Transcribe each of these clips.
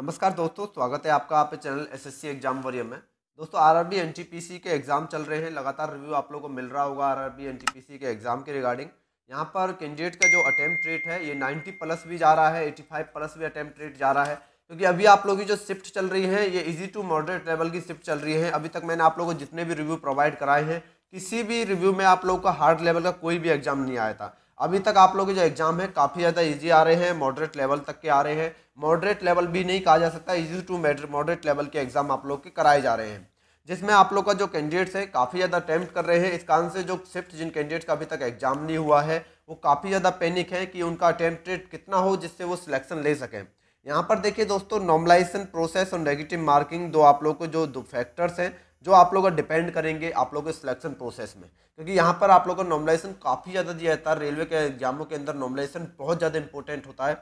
नमस्कार दोस्तों स्वागत है आपका आप चैनल एसएससी एग्जाम वॉरियर में दोस्तों आरआरबी एनटीपीसी के एग्ज़ाम चल रहे हैं लगातार रिव्यू आप लोगों को मिल रहा होगा आरआरबी एनटीपीसी के एग्ज़ाम के रिगार्डिंग यहाँ पर कैंडिडेट का जो अटैम्प्ट रेट है ये 90 प्लस भी जा रहा है 85 प्लस भी अटैम्प्ट रेट जा रहा है क्योंकि अभी आप लोगों की जो शिफ्ट चल रही है ये इजी टू मॉडरेट लेवल की शिफ्ट चल रही है अभी तक मैंने आप लोगों को जितने भी रिव्यू प्रोवाइड कराए हैं किसी भी रिव्यू में आप लोगों का हार्ड लेवल का कोई भी एग्ज़ाम नहीं आया था अभी तक आप लोग के जो एग्ज़ाम है काफ़ी ज़्यादा इजी आ रहे हैं मॉडरेट लेवल तक के आ रहे हैं मॉडरेट लेवल भी नहीं कहा जा सकता इजी टू मॉडरेट लेवल के एग्ज़ाम आप लोग के कराए जा रहे हैं जिसमें आप लोग का जो कैंडिडेट्स है काफ़ी ज़्यादा अटैम्प्ट कर रहे हैं इस कारण से जो शिफ्ट जिन कैंडिडेट का अभी तक एग्ज़ाम नहीं हुआ है वो काफ़ी ज़्यादा पैनिक है कि उनका अटैम्प्टेड कितना हो जिससे वो सिलेक्शन ले सकें यहाँ पर देखिए दोस्तों नॉर्मलाइजेशन प्रोसेस और नेगेटिव मार्किंग दो आप लोग को जो फैक्टर्स हैं जो आप लोग डिपेंड करेंगे आप लोगों के सिलेक्शन प्रोसेस में क्योंकि यहाँ पर आप लोगों का नॉमिलाइजेशन काफ़ी ज़्यादा दिया जाता है रेलवे के एग्जामों के अंदर नॉमिलाइजेशन बहुत ज़्यादा इंपॉर्टेंट होता है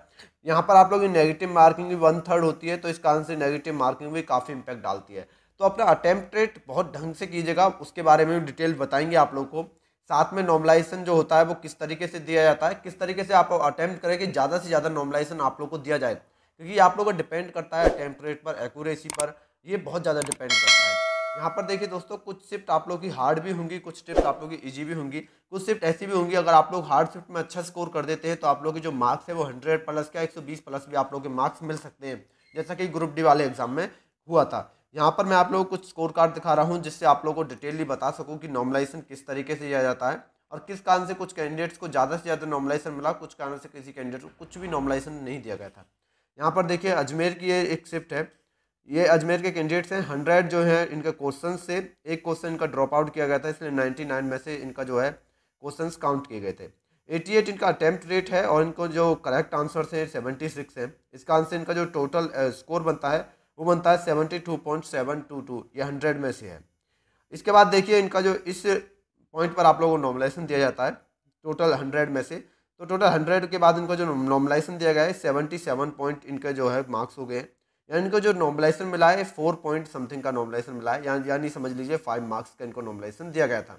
यहाँ पर आप लोगों की नेगेटिव मार्किंग भी वन थर्ड होती है तो इस कारण से नेगेटिव मार्किंग भी काफ़ी इम्पैक्ट डालती है तो अपना अटैम्प्ट रेट बहुत ढंग से कीजिएगा उसके बारे में भी डिटेल बताएंगे आप लोग को साथ में नॉर्मलाइजेशन जो होता है वो किस तरीके से दिया जाता है किस तरीके से आप अटैम्प्ट करें कि ज़्यादा से ज़्यादा नॉर्मलाइजेशन आप लोग को दिया जाए क्योंकि आप लोगों का डिपेंड करता है अटैम्प्ट रेट पर एक्यूरेसी पर ये बहुत ज़्यादा डिपेंड करता है यहाँ पर देखिए दोस्तों कुछ शिफ्ट आप लोग की हार्ड भी होंगी कुछ शिफ्ट आप लोग की ईजी भी होंगी कुछ शिफ्ट ऐसी भी होंगी अगर आप लोग हार्ड शिफ्ट में अच्छा स्कोर कर देते हैं तो आप लोग के जो मार्क्स है वो हंड्रेड प्लस का एक सौ बीस प्लस भी आप लोग के मार्क्स मिल सकते हैं जैसा कि ग्रुप डी वाले एग्जाम में हुआ था यहाँ पर मैं आप लोगों को कुछ स्कोर कार्ड दिखा रहा हूँ जिससे आप लोगों को डिटेली बता सकूँ कि नॉर्मलाइजेशन किस तरीके से किया जाता है और किस कारण से कुछ कैंडिडेट्स को ज़्यादा से ज़्यादा नॉर्मलाइजेशन मिला कुछ कारण से किसी कैंडिडेट को कुछ भी नॉर्मलाइजेशन नहीं दिया गया था यहाँ पर देखिए अजमेर की एक शिफ्ट है ये अजमेर के कैंडिडेट्स हैं हंड्रेड जो है इनके क्वेश्चन से एक क्वेश्चन इनका ड्रॉप आउट किया गया था इसलिए नाइन्टी नाइन में से इनका जो है क्वेश्चन काउंट किए गए थे एटी एट इनका अटैम्प्ट रेट है और इनको जो करेक्ट आंसर्स हैं सेवेंटी सिक्स हैं इसका आंसर इनका जो टोटल स्कोर बनता है वो बनता है seventy two point seven two two ये हंड्रेड में से है इसके बाद देखिए इनका जो इस पॉइंट पर आप लोगों को नॉमलाइजेशन दिया जाता है टोटल हंड्रेड में से तो टोटल हंड्रेड के बाद इनको जो नॉमलाइजेशन दिया गया है सेवेंटी सेवन पॉइंट इनके जो है मार्क्स हो गए हैं यानी इनको जो नॉर्मलाइजेशन मिला है फोर पॉइंट समथिंग का नॉर्मलाइजेशन मिला है यानी यानी समझ लीजिए फाइव मार्क्स का इनको नॉर्मलाइजेशन दिया गया था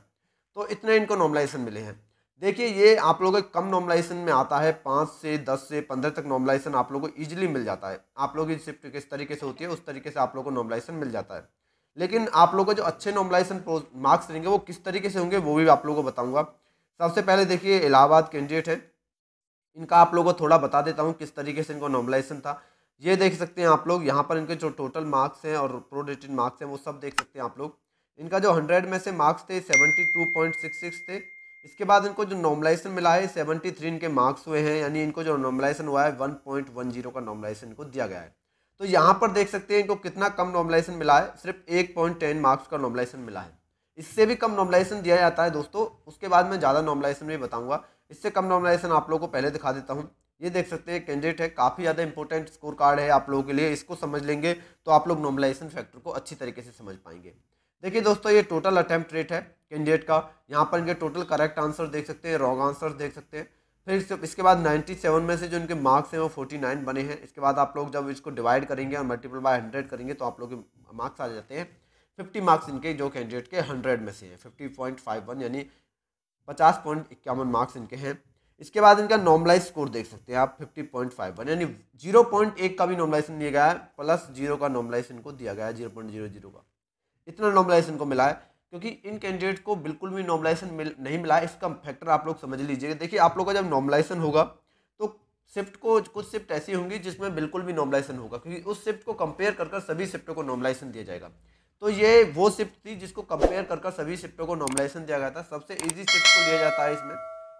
तो इतने इनको नॉर्मलाइजेशन मिले हैं देखिए ये आप लोगों के कम नॉर्मलाइजेशन में आता है पाँच से दस से पंद्रह तक नॉर्मलाइजेशन आप लोगों को ईजिली मिल जाता है आप लोगों की शिफ्ट किस तरीके से होती है उस तरीके से आप लोगों को नॉर्मलाइजेशन मिल जाता है लेकिन आप लोगों को जो अच्छे नॉर्मलाइजेशन मार्क्स रहेंगे वो किस तरीके से होंगे वो भी आप लोगों को बताऊंगा सबसे पहले देखिए इलाहाबाद कैंडिडेट है इनका आप लोगों को थोड़ा बता देता हूँ किस तरीके से इनको नॉर्मलाइजेशन था ये देख सकते हैं आप लोग यहाँ पर इनके जो टोटल मार्क्स हैं और प्रोडेटेड मार्क्स हैं वो सब देख सकते हैं आप लोग इनका जो हंड्रेड में से मार्क्स थे seventy two point six six थे इसके बाद इनको जो नॉर्मलाइजेशन मिला है सेवेंटी थ्री इनके मार्क्स हुए हैं यानी इनको जो नॉर्मलाइजेशन हुआ है वन पॉइंट वन जीरो का नॉर्मलाइजेशन इनको दिया गया है तो यहाँ पर देख सकते हैं इनको कितना कम नॉर्मलाइजेशन मिला है सिर्फ एक पॉइंट टेन मार्क्स का नॉर्मलाइजेशन मिला है इससे भी कम नॉर्मलाइजेशन दिया जाता है दोस्तों उसके बाद मैं ज़्यादा नॉर्मलाइजेशन भी बताऊँगा इससे कम नॉर्मलाइजेशन आप लोग को पहले दिखा देता हूँ ये देख सकते हैं कैंडिडेट है काफ़ी ज़्यादा इंपॉर्टेंट स्कोर कार्ड है आप लोगों के लिए इसको समझ लेंगे तो आप लोग नॉर्मलाइजेशन फैक्टर को अच्छी तरीके से समझ पाएंगे देखिए दोस्तों ये टोटल अटैम्प्ट रेट है कैंडिडेट का यहाँ पर इनके टोटल करेक्ट आंसर देख सकते हैं रॉन्ग आंसर देख सकते हैं फिर इसके बाद 97 में से जो इनके मार्क्स हैं वो 49 बने हैं इसके बाद आप लोग जब इसको डिवाइड करेंगे और मल्टीपल बाय 100 करेंगे तो आप लोग के मार्क्स आ जाते हैं 50 मार्क्स इनके जो कैंडिडेट के 100 में से हैं 50.51 यानी पचास पॉइंट इक्यावन मार्क्स इनके हैं इसके बाद इनका नॉर्मलाइज स्कोर देख सकते हैं आप 50.51 यानी 0.1 का भी नॉर्मलाइजेशन दिया गया है प्लस जीरो का नॉर्मलाइज को दिया गया है जीरो पॉइंट जीरो जीरो का इतना नॉर्मलाइज को मिला है क्योंकि इन कैंडिडेट को बिल्कुल भी नॉर्मलाइजेशन मिल नहीं मिला इसका फैक्टर आप लोग समझ लीजिएगा देखिए आप लोग का जब नॉर्मलाइजेशन होगा तो शिफ्ट को कुछ शिफ्ट ऐसी होंगी जिसमें बिल्कुल भी नॉर्मलाइजेशन होगा क्योंकि उस शिफ्ट को कंपेयर कर कर सभी शिफ्टों को नॉर्मलाइजेशन दिया जाएगा तो ये वो शिफ्ट थी जिसको कंपेयर कर कर सभी शिफ्टों को नॉर्मलाइजेशन दिया गया था सबसे ईजी शिफ्ट को लिया जाता है इसमें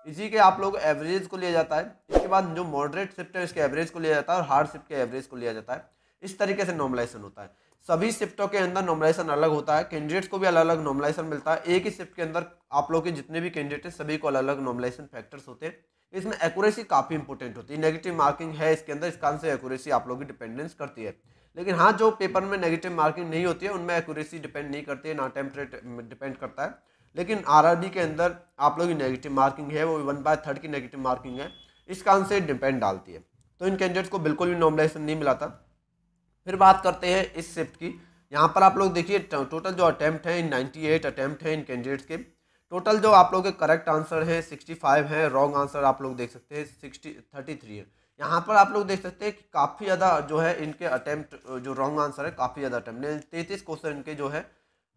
इसी के आप लोग एवरेज को लिया जाता है इसके बाद जो मॉडरेट शिफ्ट है इसके एवरेज को लिया जाता है और हार्ड शिफ्ट के एवरेज को लिया जाता है इस तरीके से नॉर्मलाइजेशन होता है सभी शिफ्टों के अंदर नॉर्मलाइजेशन अलग होता है कैंडिडेट्स को भी अलग अलग नॉर्मलाइजेशन मिलता है एक ही शिफ्ट के अंदर आप लोग के जितने भी कैंडिडेट हैं सभी को अलग अलग नॉर्मलाइजेशन फैक्टर्स होते हैं इसमें एक्यूरेसी काफ़ी इंपॉर्टेंट होती है नेगेटिव मार्किंग है इसके अंदर इस कारण से एक्यूरेसी आप लोग की डिपेंडेंस करती है लेकिन हाँ जो पेपर में नेगेटिव मार्किंग नहीं होती है उनमें एक्यूरेसी डिपेंड नहीं करती है ना अटैम्प्ट रेट डिपेंड करता है लेकिन आरआरबी के अंदर आप लोग की नेगेटिव मार्किंग है वो वन बाय थर्ड की नेगेटिव मार्किंग है इस कारण से डिपेंड डालती है तो इन कैंडिडेट्स को बिल्कुल भी नॉमिनेशन नहीं मिला था फिर बात करते हैं इस शिफ्ट की यहाँ पर आप लोग देखिए टोटल तो जो अटैम्प्ट हैं इन नाइन्टी अटैम्प्ट हैं इन कैंडिडेट्स के टोटल जो आप लोग के करेक्ट आंसर हैं सिक्सटी फाइव हैं रॉन्ग आंसर आप लोग देख सकते हैं सिक्सटी थर्टी थ्री है यहाँ पर आप लोग देख सकते हैं कि काफ़ी ज़्यादा जो है इनके अटैम्प्ट जो रॉन्ग आंसर है काफ़ी ज़्यादा अटैम्प्ट तैंतीस क्वेश्चन इनके जो है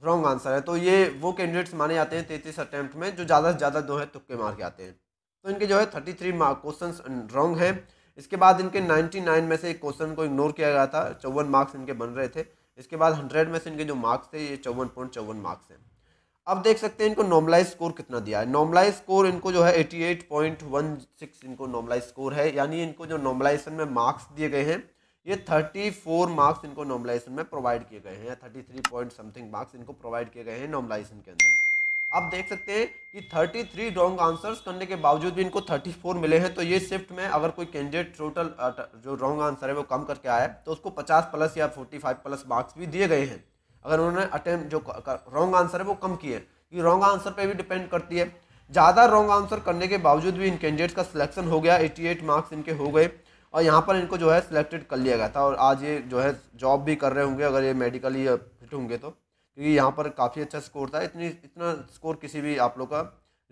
रॉन्ग आंसर है तो ये वो कैंडिडेट्स माने जाते हैं तैतीस अटैम्प्ट में जो ज़्यादा से ज़्यादा जो है तुक्के मार के आते हैं तो इनके जो है thirty three mark question wrong है इसके बाद इनके नाइन्टी नाइन में से एक क्वेश्चन को इग्नोर किया गया था चौवन मार्क्स इनके बन रहे थे इसके बाद हंड्रेड में से इनके जो मार्क्स थे ये चौवन पॉइंट चौवन मार्क्स हैं अब देख सकते हैं इनको नॉर्मलाइज स्कोर कितना दिया है नॉर्मलाइज स्कोर इनको जो है eighty eight point one six इनको नॉर्मलाइज स्कोर है यानी इनको जो नॉर्मलाइजेशन में मार्क्स दिए गए हैं ये 34 मार्क्स इनको नॉर्मलाइजेशन में प्रोवाइड किए गए हैं 33 पॉइंट समथिंग मार्क्स इनको प्रोवाइड किए गए हैं नॉर्मलाइजेशन के अंदर आप देख सकते हैं कि 33 रॉन्ग आंसर्स करने के बावजूद भी इनको 34 मिले हैं तो ये शिफ्ट में अगर कोई कैंडिडेट टोटल जो रॉन्ग आंसर है वो कम करके आया है तो उसको 50 प्लस या 45 प्लस मार्क्स भी दिए गए हैं अगर उन्होंने अटेम्प्ट जो रॉन्ग आंसर है वो कम किए ये रॉन्ग आंसर पर भी डिपेंड करती है ज़्यादा रॉन्ग आंसर करने के बावजूद भी इन कैंडिडेट्स का सिलेक्शन हो गया एट मार्क्स इनके हो गए और यहाँ पर इनको जो है सिलेक्टेड कर लिया गया था और आज ये जो है जॉब भी कर रहे होंगे अगर ये मेडिकली फिट होंगे तो क्योंकि यहाँ पर काफ़ी अच्छा स्कोर था इतनी इतना स्कोर किसी भी आप लोग का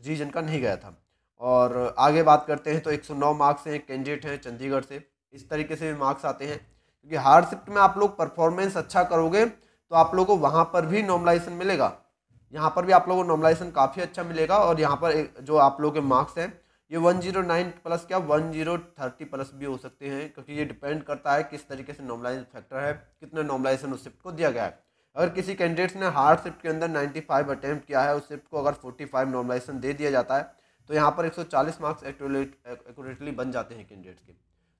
रीजन का नहीं गया था और आगे बात करते हैं तो 109 मार्क्स हैं कैंडिडेट हैं चंडीगढ़ से इस तरीके से मार्क्स आते हैं क्योंकि हार्ड शिफ्ट में आप लोग परफॉर्मेंस अच्छा करोगे तो आप लोग को वहाँ पर भी नॉमलाइजेशन मिलेगा यहाँ पर भी आप लोगों को नॉमलाइजेशन काफ़ी अच्छा मिलेगा और यहाँ पर जो आप लोग के मार्क्स हैं ये वन जीरो नाइन प्लस क्या वन जीरो थर्टी प्लस भी हो सकते हैं क्योंकि ये डिपेंड करता है किस तरीके से नॉर्मलाइज फैक्टर है कितना नॉर्मलाइजेशन उस शिफ्ट को दिया गया है अगर किसी कैंडिडेट्स ने हार्ड शिफ्ट के अंदर 95 फाइव अटैम्प्ट किया है उस शिफ्ट को अगर 45 फाइव नॉर्मलाइजेशन दे दिया जाता है तो यहाँ पर 140 मार्क्स एक्यूरेटली बन जाते हैं कैंडिडेट्स के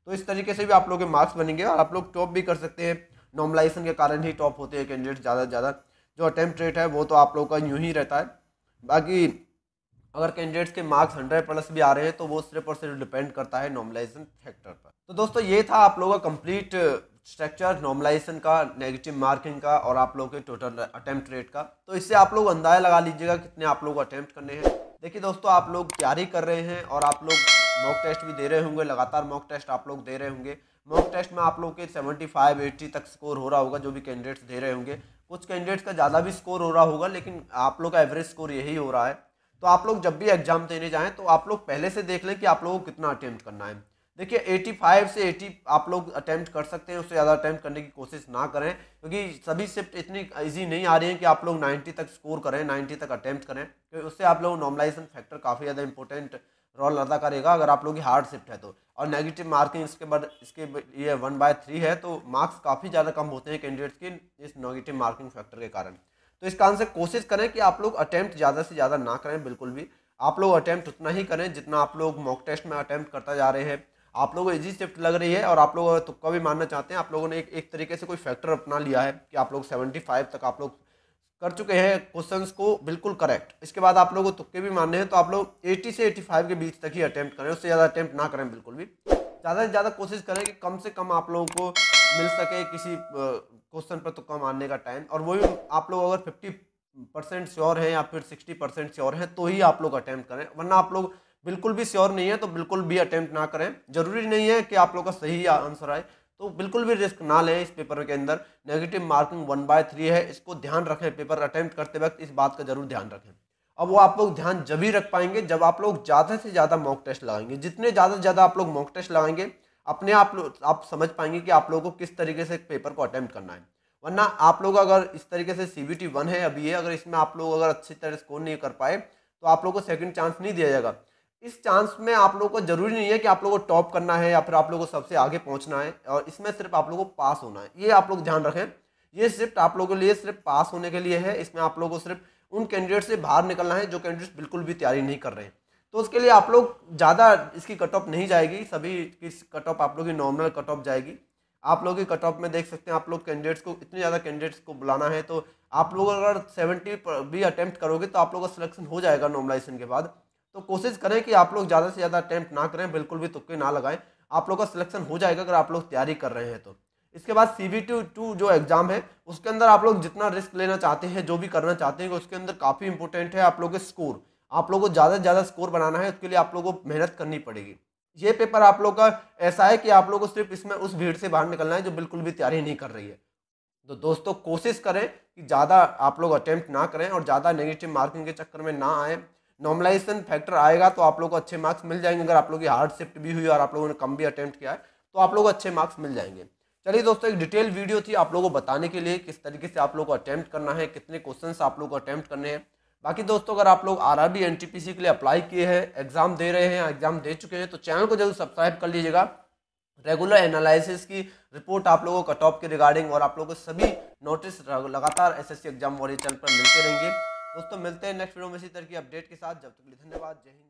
तो इस तरीके से भी आप लोग के मार्क्स बनेंगे और आप लोग टॉप भी कर सकते हैं नॉर्मलाइजेशन के कारण ही टॉप होते हैं कैंडिडेट्स ज़्यादा से ज़्यादा जो अटैम्प्ट रेट है वो तो आप लोग का यूँ ही रहता है बाकी अगर कैंडिडेट्स के मार्क्स हंड्रेड प्लस भी आ रहे हैं तो वो सिर्फ और सिर्फ डिपेंड करता है नॉर्मलाइजेशन फैक्टर पर तो दोस्तों ये था आप लोगों का कंप्लीट स्ट्रक्चर नॉर्मलाइजेशन का नेगेटिव मार्किंग का और आप लोगों के टोटल अटैम्प्ट रेट का तो इससे आप लोग अंदाजा लगा लीजिएगा कितने आप लोग अटैम्प्ट करने हैं देखिए दोस्तों आप लोग तैयारी कर रहे हैं और आप लोग मॉक टेस्ट भी दे रहे होंगे लगातार मॉक टेस्ट आप लोग दे रहे होंगे मॉक टेस्ट में आप लोग के फाइव एट्टी तक स्कोर हो रहा होगा जो भी कैंडिडेट्स दे रहे होंगे कुछ कैंडिडेट्स का ज़्यादा भी स्कोर हो रहा होगा लेकिन आप लोग का एवरेज स्कोर यही हो रहा है तो आप लोग जब भी एग्जाम देने जाएँ तो आप लोग पहले से देख लें कि आप लोगों को कितना अटैम्प्ट करना है देखिए 85 से 80 आप लोग अटैम्प्ट कर सकते हैं उससे ज़्यादा अटैम्प्ट करने की कोशिश ना करें क्योंकि सभी शिफ्ट इतनी इजी नहीं आ रही है कि आप लोग 90 तक स्कोर करें 90 तक अटैम्प्ट करें क्योंकि उससे आप लोग नॉर्मलाइजेशन फैक्टर काफ़ी ज़्यादा इंपॉर्टेंट रोल अदा करेगा अगर आप लोग की हार्ड शिफ्ट है तो और नेगेटिव मार्किंग इसके बाद इसके ये वन बाय थ्री है तो मार्क्स काफ़ी ज़्यादा कम होते हैं कैंडिडेट्स की इस नेगेटिव मार्किंग फैक्टर के कारण तो इस कारण से कोशिश करें कि आप लोग अटैम्प्ट ज़्यादा से ज़्यादा ना करें बिल्कुल भी आप लोग अटैम्प्ट उतना ही करें जितना आप लोग मॉक टेस्ट में अटैम्प्ट करता जा रहे हैं आप लोगों को ईजी शिफ्ट लग रही है और आप लोग तुक्का तो भी मानना चाहते हैं आप लोगों ने एक एक तरीके से कोई फैक्टर अपना लिया है कि आप लोग सेवेंटी फाइव तक आप लोग कर चुके हैं क्वेश्चन को बिल्कुल करेक्ट इसके बाद आप लोगों को तुक्के भी मानने हैं तो आप लोग एटी से एटी फाइव के बीच तक ही अटैम्प्ट करें उससे ज़्यादा अटैम्प्ट ना करें बिल्कुल भी ज़्यादा से ज़्यादा कोशिश करें कि कम से कम आप लोगों को मिल सके किसी क्वेश्चन पर तो कम मारने का टाइम और वही आप लोग अगर फिफ्टी परसेंट श्योर हैं या फिर सिक्सटी परसेंट श्योर हैं तो ही आप लोग अटैम्प्ट करें वरना आप लोग बिल्कुल भी श्योर नहीं है तो बिल्कुल भी अटैम्प्ट ना करें जरूरी नहीं है कि आप लोग का सही आंसर आए तो बिल्कुल भी रिस्क ना लें इस पेपर के अंदर negative marking one by three है इसको ध्यान रखें पेपर अटैम्प्ट करते वक्त इस बात का जरूर ध्यान रखें अब वो आप लोग ध्यान जब ही रख पाएंगे जब आप लोग ज़्यादा से ज़्यादा मॉक टेस्ट लगाएंगे जितने ज़्यादा से ज़्यादा आप लोग मॉक टेस्ट लगाएंगे अपने आप लोग आप समझ पाएंगे कि आप लोगों को किस तरीके से पेपर को अटैम्प्ट करना है वरना आप लोग अगर इस तरीके से सी बी टी वन है अभी ये अगर इसमें आप लोग अगर अच्छी तरह स्कोर नहीं कर पाए तो आप लोग को सेकेंड चांस नहीं दिया जाएगा इस चांस में आप लोगों को जरूरी नहीं है कि आप लोग को टॉप करना है या फिर आप लोगों को सबसे आगे पहुंचना है और इसमें सिर्फ आप लोग को पास होना है ये आप लोग ध्यान रखें ये सिर्फ आप लोगों के लिए सिर्फ पास होने के लिए है इसमें आप लोग को सिर्फ उन कैंडिडेट से बाहर निकलना है जो कैंडिडेट्स बिल्कुल भी तैयारी नहीं कर रहे हैं तो उसके लिए आप लोग ज़्यादा इसकी कट ऑफ नहीं जाएगी सभी की कट ऑफ आप लोग की नॉर्मल कट ऑफ जाएगी आप लोग की कट ऑफ में देख सकते हैं आप लोग कैंडिडेट्स को इतने ज़्यादा कैंडिडेट्स को बुलाना है तो आप लोग अगर सेवेंटी भी अटैम्प्ट करोगे तो आप लोग का सिलेक्शन हो जाएगा नॉर्मलाइजेशन के बाद तो कोशिश करें कि आप लोग ज़्यादा से ज़्यादा अटैम्प्ट ना करें बिल्कुल भी तुक्के ना लगाएं आप लोग का सिलेक्शन हो जाएगा अगर आप लोग तैयारी कर रहे हैं तो इसके बाद सी बी टू टू जो एग्ज़ाम है उसके अंदर आप लोग जितना रिस्क लेना चाहते हैं जो भी करना चाहते हैं उसके अंदर काफ़ी इंपॉर्टेंट है आप लोग के स्कोर आप लोगों को ज़्यादा से ज़्यादा स्कोर बनाना है उसके लिए आप लोगों को मेहनत करनी पड़ेगी ये पेपर आप लोग का ऐसा है कि आप लोगों को सिर्फ इसमें उस भीड़ से बाहर निकलना है जो बिल्कुल भी तैयारी नहीं कर रही है तो दोस्तों कोशिश करें कि ज़्यादा आप लोग अटैम्प्ट ना करें और ज़्यादा नेगेटिव मार्किंग के चक्कर में ना आए नॉर्मलाइजेशन फैक्टर आएगा तो आप लोग को अच्छे मार्क्स मिल जाएंगे अगर आप लोग की हार्ड शिफ्ट भी हुई और आप लोगों ने कम भी अटैम्प्ट किया है तो आप लोग को अच्छे मार्क्स मिल जाएंगे चलिए दोस्तों एक डिटेल वीडियो थी आप लोगों को बताने के लिए किस तरीके से आप लोग को अटैम्प्ट करना है कितने क्वेश्चन आप लोग को अटैम्प्ट करने हैं बाकी दोस्तों अगर आप लोग R R B N T P C के लिए अप्लाई किए हैं एग्ज़ाम दे रहे हैं एग्ज़ाम दे चुके हैं तो चैनल को जरूर सब्सक्राइब कर लीजिएगा रेगुलर एनालिसिस की रिपोर्ट आप लोगों को कट ऑफ के रिगार्डिंग और आप लोगों को सभी नोटिस लगातार एस एस सी एग्जाम वाले चैनल पर मिलते रहेंगे दोस्तों मिलते हैं नेक्स्ट वीडियो में इसी तरह की अपडेट के साथ जब तक धन्यवाद जय हिंद